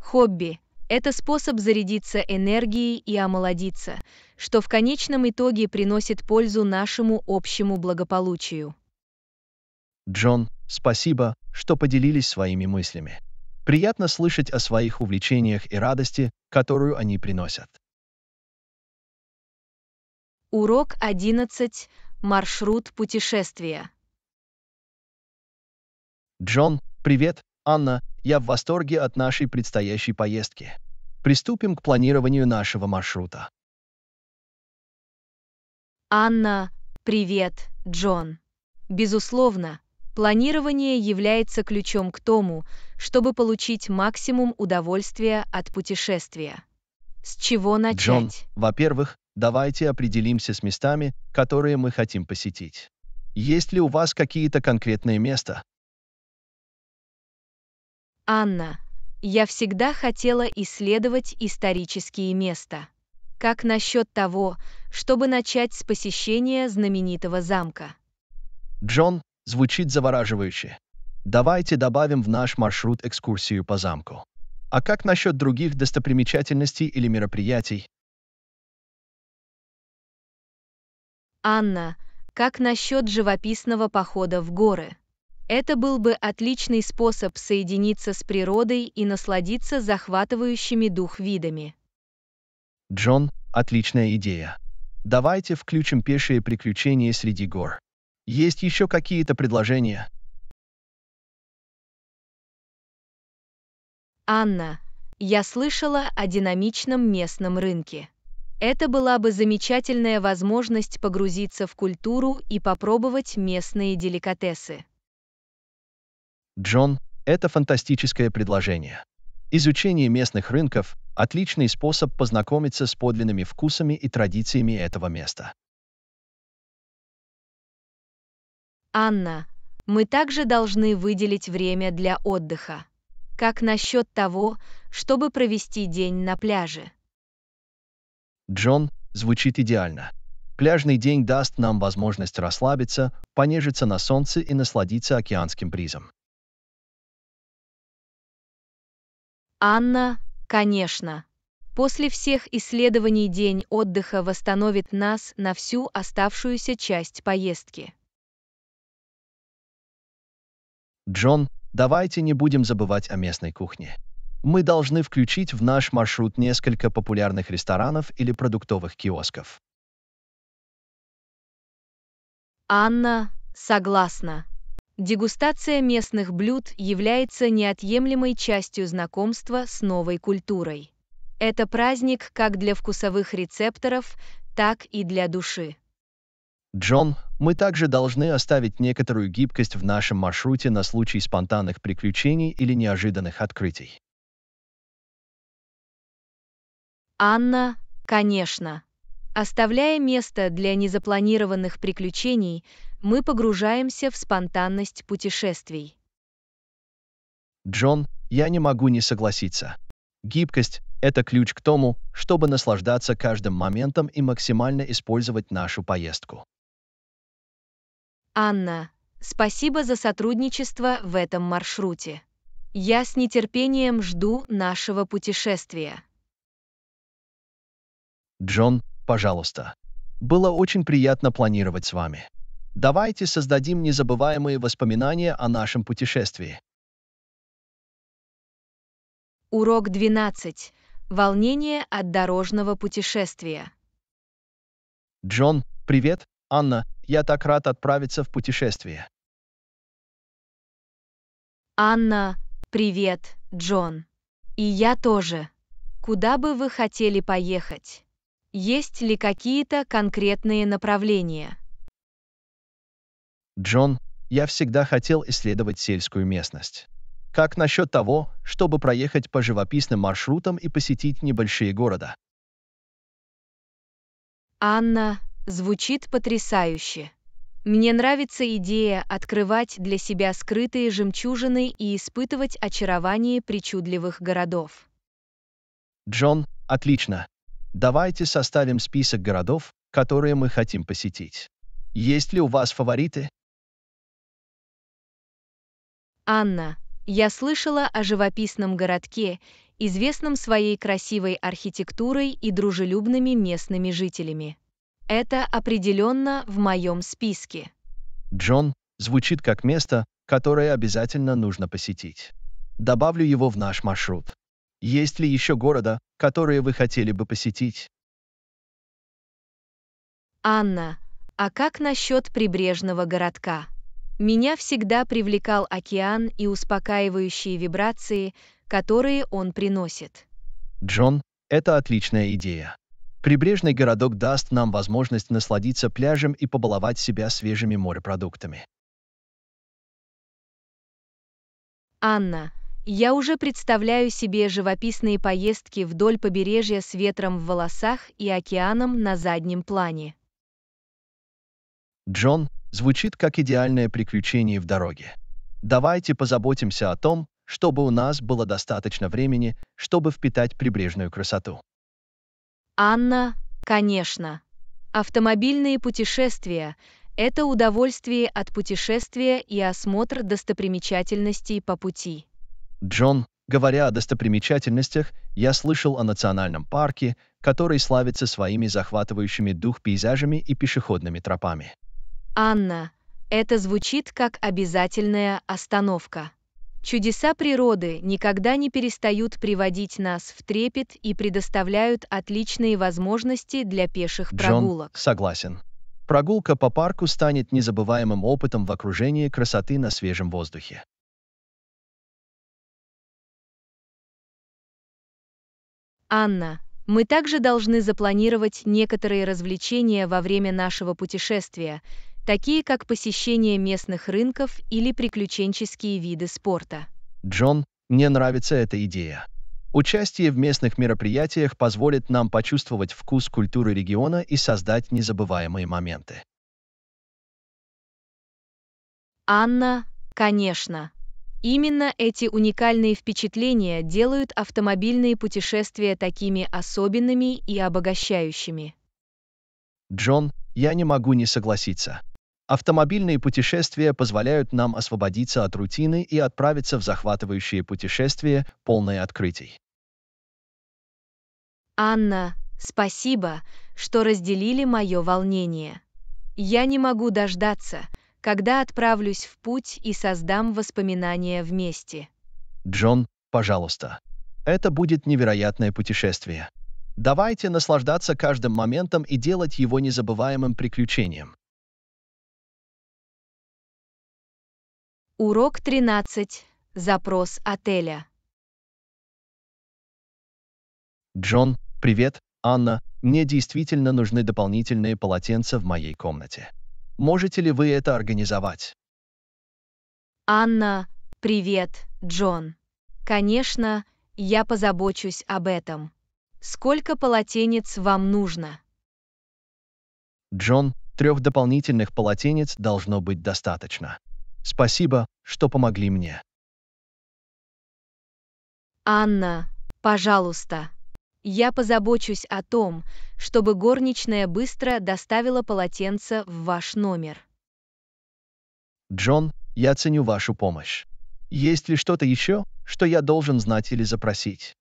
Хобби – это способ зарядиться энергией и омолодиться, что в конечном итоге приносит пользу нашему общему благополучию. Джон, спасибо, что поделились своими мыслями. Приятно слышать о своих увлечениях и радости, которую они приносят. Урок 11. Маршрут путешествия. Джон, привет, Анна, я в восторге от нашей предстоящей поездки. Приступим к планированию нашего маршрута. Анна, привет, Джон. Безусловно, Планирование является ключом к тому, чтобы получить максимум удовольствия от путешествия. С чего начать? Джон, во-первых, давайте определимся с местами, которые мы хотим посетить. Есть ли у вас какие-то конкретные места? Анна, я всегда хотела исследовать исторические места. Как насчет того, чтобы начать с посещения знаменитого замка? Джон, Звучит завораживающе. Давайте добавим в наш маршрут экскурсию по замку. А как насчет других достопримечательностей или мероприятий? Анна, как насчет живописного похода в горы? Это был бы отличный способ соединиться с природой и насладиться захватывающими дух видами. Джон, отличная идея. Давайте включим пешие приключения среди гор. Есть еще какие-то предложения? Анна, я слышала о динамичном местном рынке. Это была бы замечательная возможность погрузиться в культуру и попробовать местные деликатесы. Джон, это фантастическое предложение. Изучение местных рынков – отличный способ познакомиться с подлинными вкусами и традициями этого места. Анна, мы также должны выделить время для отдыха. Как насчет того, чтобы провести день на пляже? Джон, звучит идеально. Пляжный день даст нам возможность расслабиться, понежиться на солнце и насладиться океанским призом. Анна, конечно. После всех исследований день отдыха восстановит нас на всю оставшуюся часть поездки. Джон, давайте не будем забывать о местной кухне. Мы должны включить в наш маршрут несколько популярных ресторанов или продуктовых киосков. Анна согласна. Дегустация местных блюд является неотъемлемой частью знакомства с новой культурой. Это праздник как для вкусовых рецепторов, так и для души. Джон, мы также должны оставить некоторую гибкость в нашем маршруте на случай спонтанных приключений или неожиданных открытий. Анна, конечно. Оставляя место для незапланированных приключений, мы погружаемся в спонтанность путешествий. Джон, я не могу не согласиться. Гибкость — это ключ к тому, чтобы наслаждаться каждым моментом и максимально использовать нашу поездку. Анна, спасибо за сотрудничество в этом маршруте. Я с нетерпением жду нашего путешествия. Джон, пожалуйста. Было очень приятно планировать с вами. Давайте создадим незабываемые воспоминания о нашем путешествии. Урок 12. Волнение от дорожного путешествия. Джон, привет, Анна, я так рад отправиться в путешествие. Анна, привет, Джон. И я тоже. Куда бы вы хотели поехать? Есть ли какие-то конкретные направления? Джон, я всегда хотел исследовать сельскую местность. Как насчет того, чтобы проехать по живописным маршрутам и посетить небольшие города? Анна, Звучит потрясающе. Мне нравится идея открывать для себя скрытые жемчужины и испытывать очарование причудливых городов. Джон, отлично. Давайте составим список городов, которые мы хотим посетить. Есть ли у вас фавориты? Анна, я слышала о живописном городке, известном своей красивой архитектурой и дружелюбными местными жителями. Это определенно в моем списке. Джон звучит как место, которое обязательно нужно посетить. Добавлю его в наш маршрут. Есть ли еще города, которые вы хотели бы посетить? Анна, а как насчет прибрежного городка? Меня всегда привлекал океан и успокаивающие вибрации, которые он приносит. Джон, это отличная идея. Прибрежный городок даст нам возможность насладиться пляжем и побаловать себя свежими морепродуктами. Анна, я уже представляю себе живописные поездки вдоль побережья с ветром в волосах и океаном на заднем плане. Джон, звучит как идеальное приключение в дороге. Давайте позаботимся о том, чтобы у нас было достаточно времени, чтобы впитать прибрежную красоту. Анна, конечно. Автомобильные путешествия – это удовольствие от путешествия и осмотр достопримечательностей по пути. Джон, говоря о достопримечательностях, я слышал о национальном парке, который славится своими захватывающими дух пейзажами и пешеходными тропами. Анна, это звучит как обязательная остановка. Чудеса природы никогда не перестают приводить нас в трепет и предоставляют отличные возможности для пеших прогулок. Джон, согласен. Прогулка по парку станет незабываемым опытом в окружении красоты на свежем воздухе. Анна, мы также должны запланировать некоторые развлечения во время нашего путешествия, такие как посещение местных рынков или приключенческие виды спорта. Джон, мне нравится эта идея. Участие в местных мероприятиях позволит нам почувствовать вкус культуры региона и создать незабываемые моменты. Анна, конечно. Именно эти уникальные впечатления делают автомобильные путешествия такими особенными и обогащающими. Джон, я не могу не согласиться. Автомобильные путешествия позволяют нам освободиться от рутины и отправиться в захватывающие путешествия, полные открытий. Анна, спасибо, что разделили мое волнение. Я не могу дождаться, когда отправлюсь в путь и создам воспоминания вместе. Джон, пожалуйста. Это будет невероятное путешествие. Давайте наслаждаться каждым моментом и делать его незабываемым приключением. Урок 13. Запрос отеля. Джон, привет, Анна. Мне действительно нужны дополнительные полотенца в моей комнате. Можете ли вы это организовать? Анна, привет, Джон. Конечно, я позабочусь об этом. Сколько полотенец вам нужно? Джон, трех дополнительных полотенец должно быть достаточно. Спасибо, что помогли мне. Анна, пожалуйста. Я позабочусь о том, чтобы горничная быстро доставила полотенце в ваш номер. Джон, я ценю вашу помощь. Есть ли что-то еще, что я должен знать или запросить?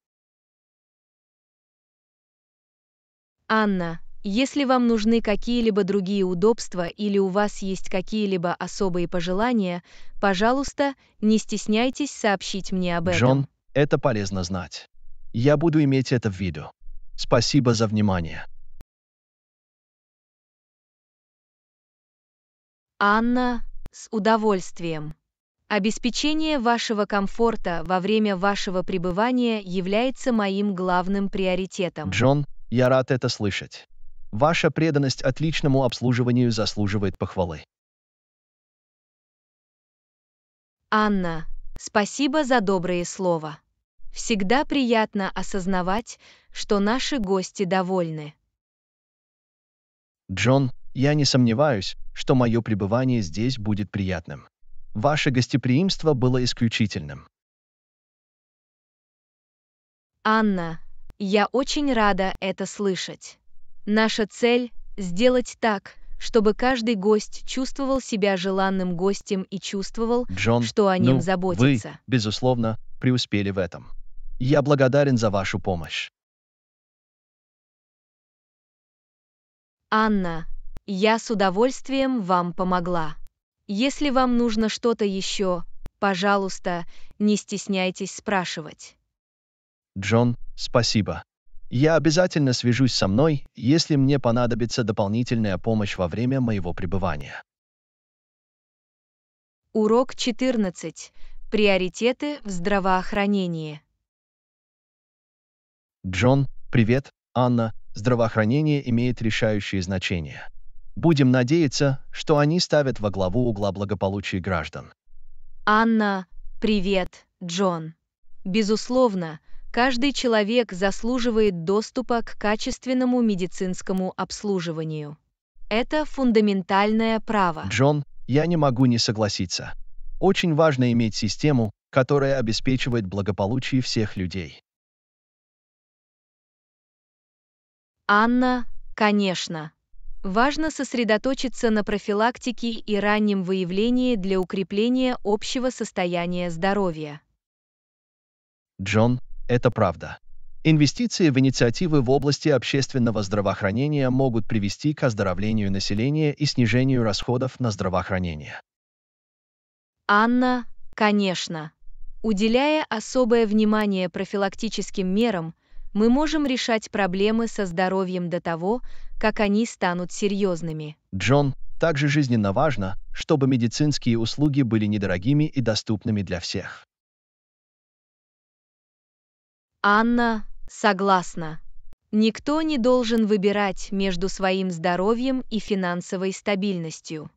Анна, если вам нужны какие-либо другие удобства или у вас есть какие-либо особые пожелания, пожалуйста, не стесняйтесь сообщить мне об этом. Джон, это полезно знать. Я буду иметь это в виду. Спасибо за внимание. Анна, с удовольствием. Обеспечение вашего комфорта во время вашего пребывания является моим главным приоритетом. Джон, я рад это слышать. Ваша преданность отличному обслуживанию заслуживает похвалы. Анна, спасибо за добрые слова. Всегда приятно осознавать, что наши гости довольны. Джон, я не сомневаюсь, что мое пребывание здесь будет приятным. Ваше гостеприимство было исключительным. Анна, я очень рада это слышать. Наша цель – сделать так, чтобы каждый гость чувствовал себя желанным гостем и чувствовал, Джон, что о нем ну, заботятся. Вы, безусловно, преуспели в этом. Я благодарен за вашу помощь. Анна, я с удовольствием вам помогла. Если вам нужно что-то еще, пожалуйста, не стесняйтесь спрашивать. Джон, спасибо. Я обязательно свяжусь со мной, если мне понадобится дополнительная помощь во время моего пребывания. Урок 14. Приоритеты в здравоохранении. Джон, привет, Анна. Здравоохранение имеет решающее значение. Будем надеяться, что они ставят во главу угла благополучия граждан. Анна, привет, Джон. Безусловно, каждый человек заслуживает доступа к качественному медицинскому обслуживанию. Это фундаментальное право. Джон, я не могу не согласиться. Очень важно иметь систему, которая обеспечивает благополучие всех людей. Анна, конечно. Важно сосредоточиться на профилактике и раннем выявлении для укрепления общего состояния здоровья. Джон, это правда. Инвестиции в инициативы в области общественного здравоохранения могут привести к оздоровлению населения и снижению расходов на здравоохранение. Анна, конечно. Уделяя особое внимание профилактическим мерам, мы можем решать проблемы со здоровьем до того, как они станут серьезными. Джон, также жизненно важно, чтобы медицинские услуги были недорогими и доступными для всех. Анна согласна. Никто не должен выбирать между своим здоровьем и финансовой стабильностью.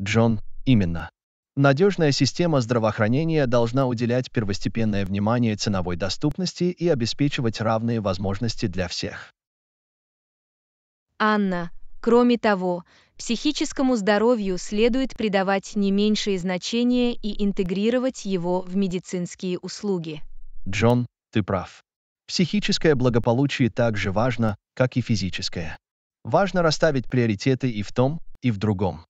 Джон, именно. Надежная система здравоохранения должна уделять первостепенное внимание ценовой доступности и обеспечивать равные возможности для всех. Анна, кроме того, психическому здоровью следует придавать не меньшее значение и интегрировать его в медицинские услуги. Джон, ты прав. Психическое благополучие так же важно, как и физическое. Важно расставить приоритеты и в том, и в другом.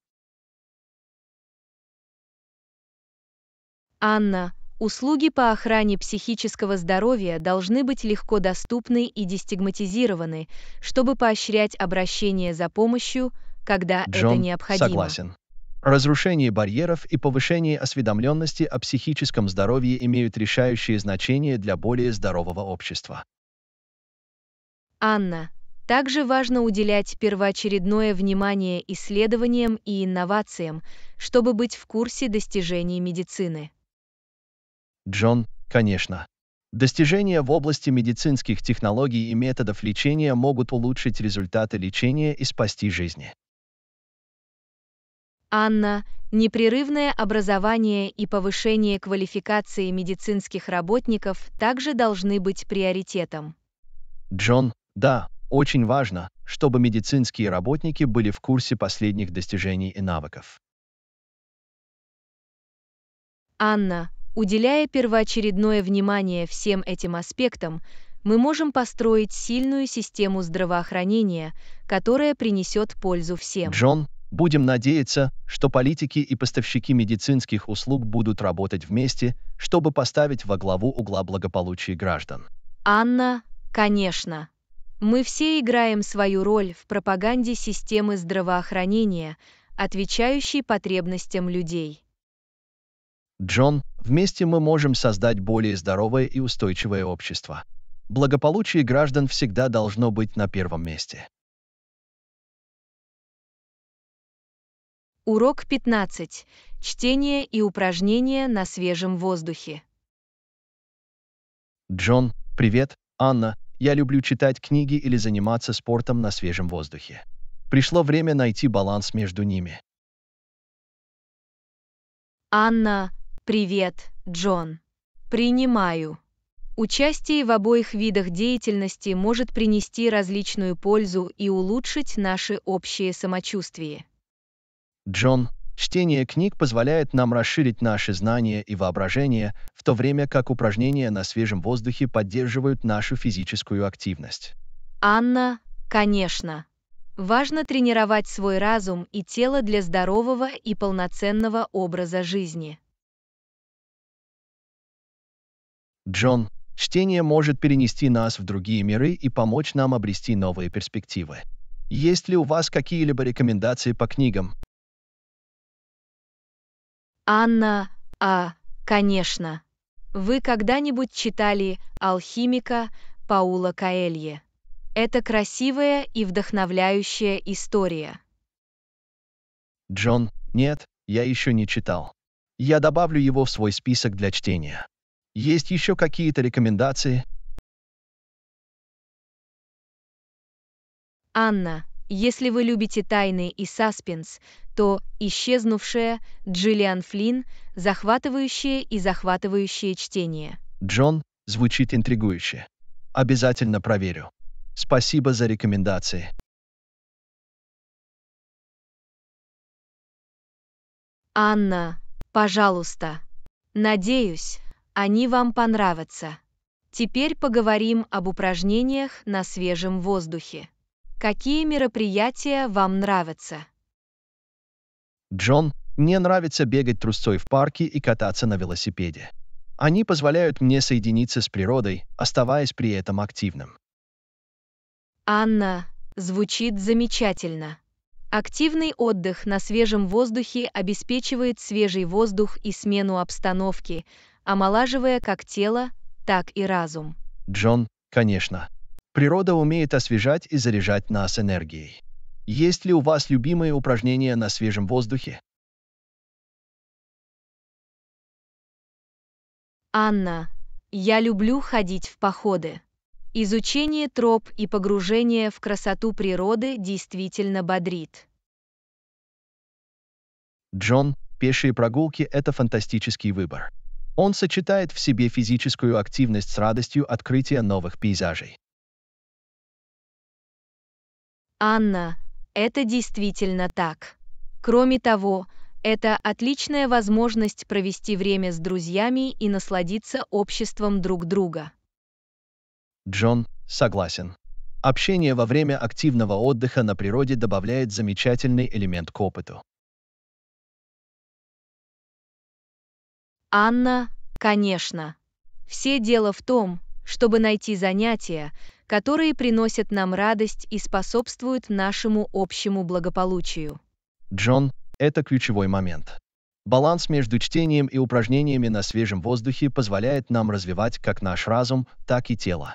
Анна, услуги по охране психического здоровья должны быть легко доступны и дестигматизированы, чтобы поощрять обращение за помощью, когда Джон это необходимо. Согласен. Разрушение барьеров и повышение осведомленности о психическом здоровье имеют решающее значение для более здорового общества. Анна, также важно уделять первоочередное внимание исследованиям и инновациям, чтобы быть в курсе достижений медицины. Джон, конечно. Достижения в области медицинских технологий и методов лечения могут улучшить результаты лечения и спасти жизни. Анна, непрерывное образование и повышение квалификации медицинских работников также должны быть приоритетом. Джон, да, очень важно, чтобы медицинские работники были в курсе последних достижений и навыков. Анна, уделяя первоочередное внимание всем этим аспектам, мы можем построить сильную систему здравоохранения, которая принесет пользу всем. Джон, Будем надеяться, что политики и поставщики медицинских услуг будут работать вместе, чтобы поставить во главу угла благополучие граждан. Анна, конечно. Мы все играем свою роль в пропаганде системы здравоохранения, отвечающей потребностям людей. Джон, вместе мы можем создать более здоровое и устойчивое общество. Благополучие граждан всегда должно быть на первом месте. Урок 15. Чтение и упражнения на свежем воздухе. Джон, привет, Анна. Я люблю читать книги или заниматься спортом на свежем воздухе. Пришло время найти баланс между ними. Анна, привет, Джон. Принимаю. Участие в обоих видах деятельности может принести различную пользу и улучшить наше общее самочувствие. Джон, чтение книг позволяет нам расширить наши знания и воображение, в то время как упражнения на свежем воздухе поддерживают нашу физическую активность. Анна, конечно. Важно тренировать свой разум и тело для здорового и полноценного образа жизни. Джон, чтение может перенести нас в другие миры и помочь нам обрести новые перспективы. Есть ли у вас какие-либо рекомендации по книгам, Анна А. Конечно. Вы когда-нибудь читали «Алхимика» Паула Каэлье? Это красивая и вдохновляющая история. Джон, нет, я еще не читал. Я добавлю его в свой список для чтения. Есть еще какие-то рекомендации? Анна, если вы любите тайны и саспенс, то «Исчезнувшая» Джиллиан Флинн – захватывающее и захватывающее чтение. Джон, звучит интригующе. Обязательно проверю. Спасибо за рекомендации. Анна, пожалуйста. Надеюсь, они вам понравятся. Теперь поговорим об упражнениях на свежем воздухе. Какие мероприятия вам нравятся? Джон, мне нравится бегать трусцой в парке и кататься на велосипеде. Они позволяют мне соединиться с природой, оставаясь при этом активным. Анна, звучит замечательно. Активный отдых на свежем воздухе обеспечивает свежий воздух и смену обстановки, омолаживая как тело, так и разум. Джон, конечно. Природа умеет освежать и заряжать нас энергией. Есть ли у вас любимые упражнения на свежем воздухе? Анна, я люблю ходить в походы. Изучение троп и погружение в красоту природы действительно бодрит. Джон, пешие прогулки – это фантастический выбор. Он сочетает в себе физическую активность с радостью открытия новых пейзажей. Анна, это действительно так. Кроме того, это отличная возможность провести время с друзьями и насладиться обществом друг друга. Джон, согласен. Общение во время активного отдыха на природе добавляет замечательный элемент к опыту. Анна, конечно. Все дело в том, чтобы найти занятия, которые приносят нам радость и способствуют нашему общему благополучию. Джон, это ключевой момент. Баланс между чтением и упражнениями на свежем воздухе позволяет нам развивать как наш разум, так и тело.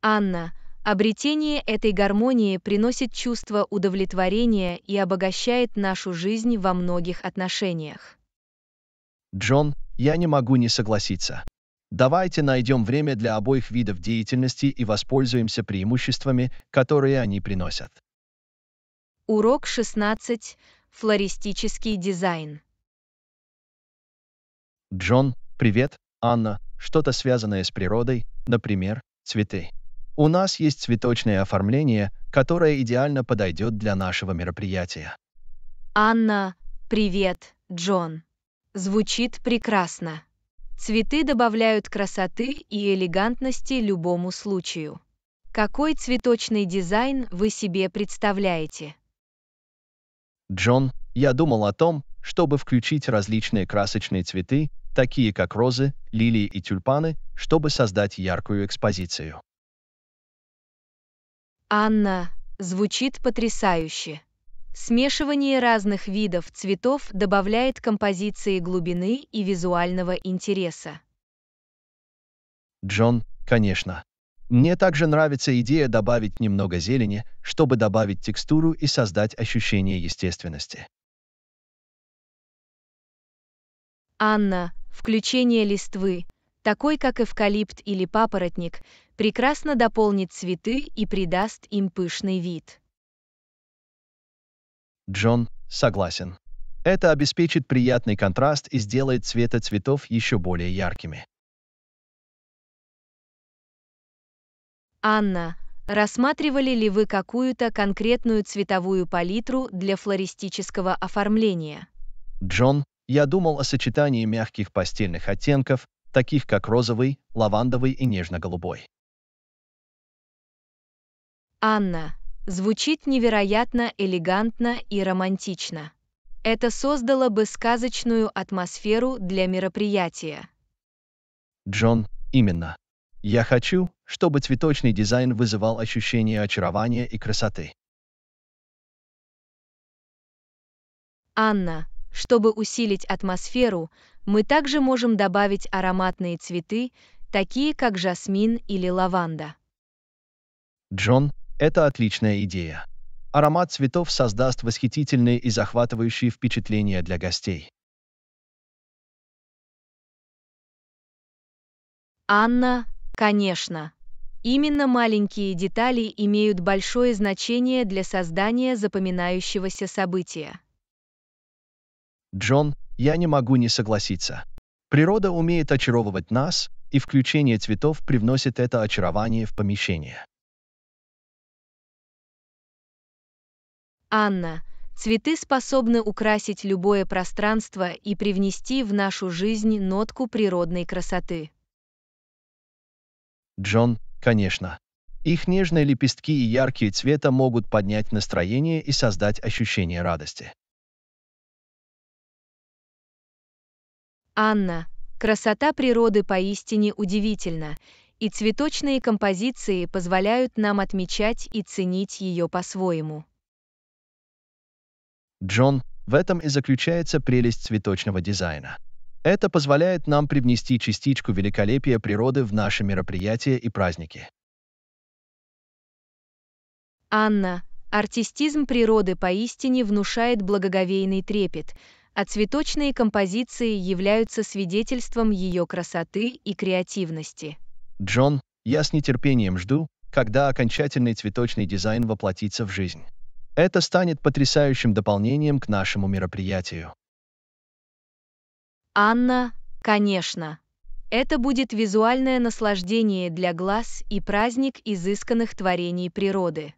Анна, обретение этой гармонии приносит чувство удовлетворения и обогащает нашу жизнь во многих отношениях. Джон, я не могу не согласиться. Давайте найдем время для обоих видов деятельности и воспользуемся преимуществами, которые они приносят. Урок 16. Флористический дизайн. Джон, привет. Анна, что-то связанное с природой, например, цветы. У нас есть цветочное оформление, которое идеально подойдет для нашего мероприятия. Анна, привет, Джон. Звучит прекрасно. Цветы добавляют красоты и элегантности любому случаю. Какой цветочный дизайн вы себе представляете? Джон, я думал о том, чтобы включить различные красочные цветы, такие как розы, лилии и тюльпаны, чтобы создать яркую экспозицию. Анна, звучит потрясающе. Смешивание разных видов цветов добавляет композиции глубины и визуального интереса. Джон, конечно. Мне также нравится идея добавить немного зелени, чтобы добавить текстуру и создать ощущение естественности. Анна, включение листвы, такой как эвкалипт или папоротник, прекрасно дополнит цветы и придаст им пышный вид. Джон согласен. Это обеспечит приятный контраст и сделает цвета цветов еще более яркими. Анна, рассматривали ли вы какую-то конкретную цветовую палитру для флористического оформления? Джон, я думал о сочетании мягких постельных оттенков, таких как розовый, лавандовый и нежно-голубой. Анна, звучит невероятно элегантно и романтично. Это создало бы сказочную атмосферу для мероприятия. Джон, именно. Я хочу, чтобы цветочный дизайн вызывал ощущение очарования и красоты. Анна, чтобы усилить атмосферу, мы также можем добавить ароматные цветы, такие как жасмин или лаванда. Джон, это отличная идея. Аромат цветов создаст восхитительные и захватывающие впечатления для гостей. Анна, конечно. Именно маленькие детали имеют большое значение для создания запоминающегося события. Джон, я не могу не согласиться. Природа умеет очаровывать нас, и включение цветов привносит это очарование в помещение. Анна, цветы способны украсить любое пространство и привнести в нашу жизнь нотку природной красоты. Джон, конечно. Их нежные лепестки и яркие цвета могут поднять настроение и создать ощущение радости. Анна, красота природы поистине удивительна, и цветочные композиции позволяют нам отмечать и ценить ее по-своему. Джон, в этом и заключается прелесть цветочного дизайна. Это позволяет нам привнести частичку великолепия природы в наши мероприятия и праздники. Анна, артистизм природы поистине внушает благоговейный трепет, а цветочные композиции являются свидетельством ее красоты и креативности. Джон, я с нетерпением жду, когда окончательный цветочный дизайн воплотится в жизнь. Это станет потрясающим дополнением к нашему мероприятию. Анна, конечно. Это будет визуальное наслаждение для глаз и праздник изысканных творений природы.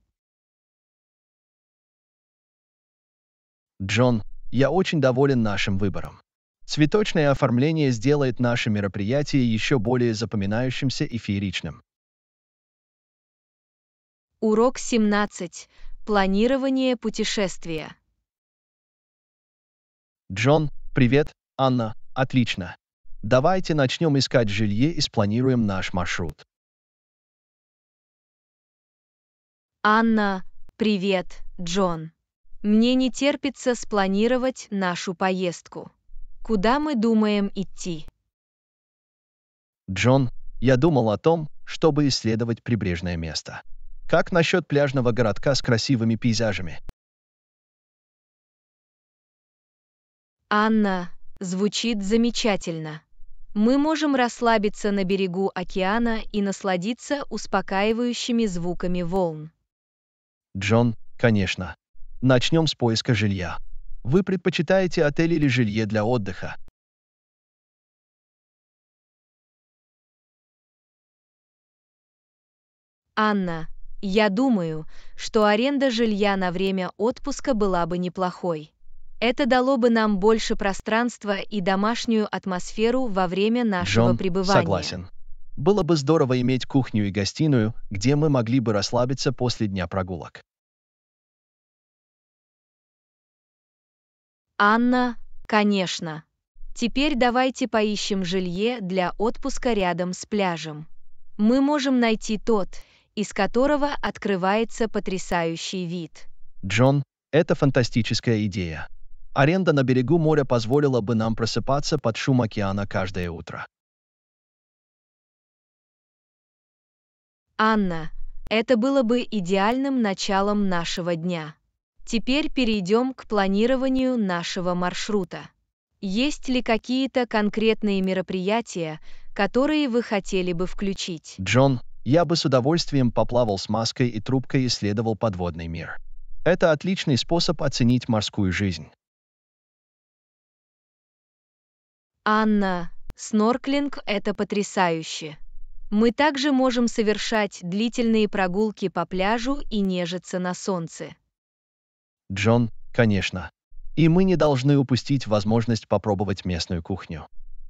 Джон, я очень доволен нашим выбором. Цветочное оформление сделает наше мероприятие еще более запоминающимся и фееричным. Урок 17. Планирование путешествия. Джон, привет. Анна, отлично. Давайте начнем искать жилье и спланируем наш маршрут. Анна, привет, Джон. Мне не терпится спланировать нашу поездку. Куда мы думаем идти? Джон, я думал о том, чтобы исследовать прибрежное место. Как насчет пляжного городка с красивыми пейзажами? Анна, звучит замечательно. Мы можем расслабиться на берегу океана и насладиться успокаивающими звуками волн. Джон, конечно. Начнем с поиска жилья. Вы предпочитаете отель или жилье для отдыха? Анна, я думаю, что аренда жилья на время отпуска была бы неплохой. Это дало бы нам больше пространства и домашнюю атмосферу во время нашего Джон, пребывания. Согласен. Было бы здорово иметь кухню и гостиную, где мы могли бы расслабиться после дня прогулок. Анна, конечно. Теперь давайте поищем жилье для отпуска рядом с пляжем. Мы можем найти тот, из которого открывается потрясающий вид. Джон, это фантастическая идея. Аренда на берегу моря позволила бы нам просыпаться под шум океана каждое утро. Анна, это было бы идеальным началом нашего дня. Теперь перейдем к планированию нашего маршрута. Есть ли какие-то конкретные мероприятия, которые вы хотели бы включить? Джон, я бы с удовольствием поплавал с маской и трубкой и исследовал подводный мир. Это отличный способ оценить морскую жизнь. Анна, снорклинг – это потрясающе. Мы также можем совершать длительные прогулки по пляжу и нежиться на солнце. Джон, конечно. И мы не должны упустить возможность попробовать местную кухню.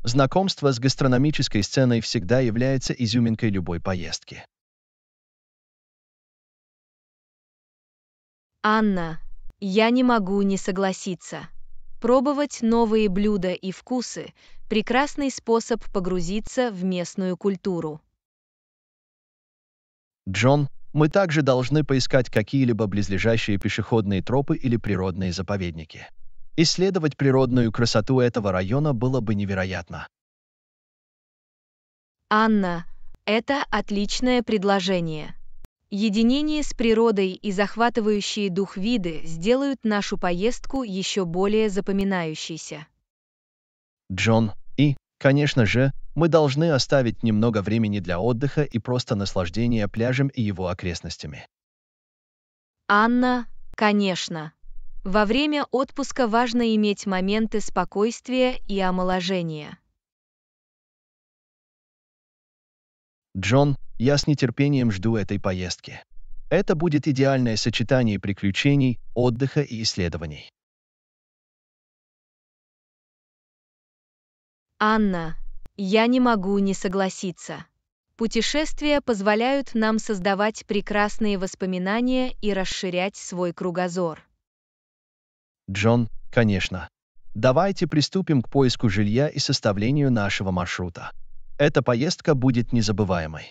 Знакомство с гастрономической сценой всегда является изюминкой любой поездки. Анна, я не могу не согласиться. Пробовать новые блюда и вкусы – прекрасный способ погрузиться в местную культуру. Джон, мы также должны поискать какие-либо близлежащие пешеходные тропы или природные заповедники. Исследовать природную красоту этого района было бы невероятно. Анна, это отличное предложение. Единение с природой и захватывающие дух виды сделают нашу поездку еще более запоминающейся. Джон, и, конечно же, мы должны оставить немного времени для отдыха и просто наслаждения пляжем и его окрестностями. Анна, конечно. Во время отпуска важно иметь моменты спокойствия и омоложения. Джон, я с нетерпением жду этой поездки. Это будет идеальное сочетание приключений, отдыха и исследований. Анна, я не могу не согласиться. Путешествия позволяют нам создавать прекрасные воспоминания и расширять свой кругозор. Джон, конечно. Давайте приступим к поиску жилья и составлению нашего маршрута. Эта поездка будет незабываемой.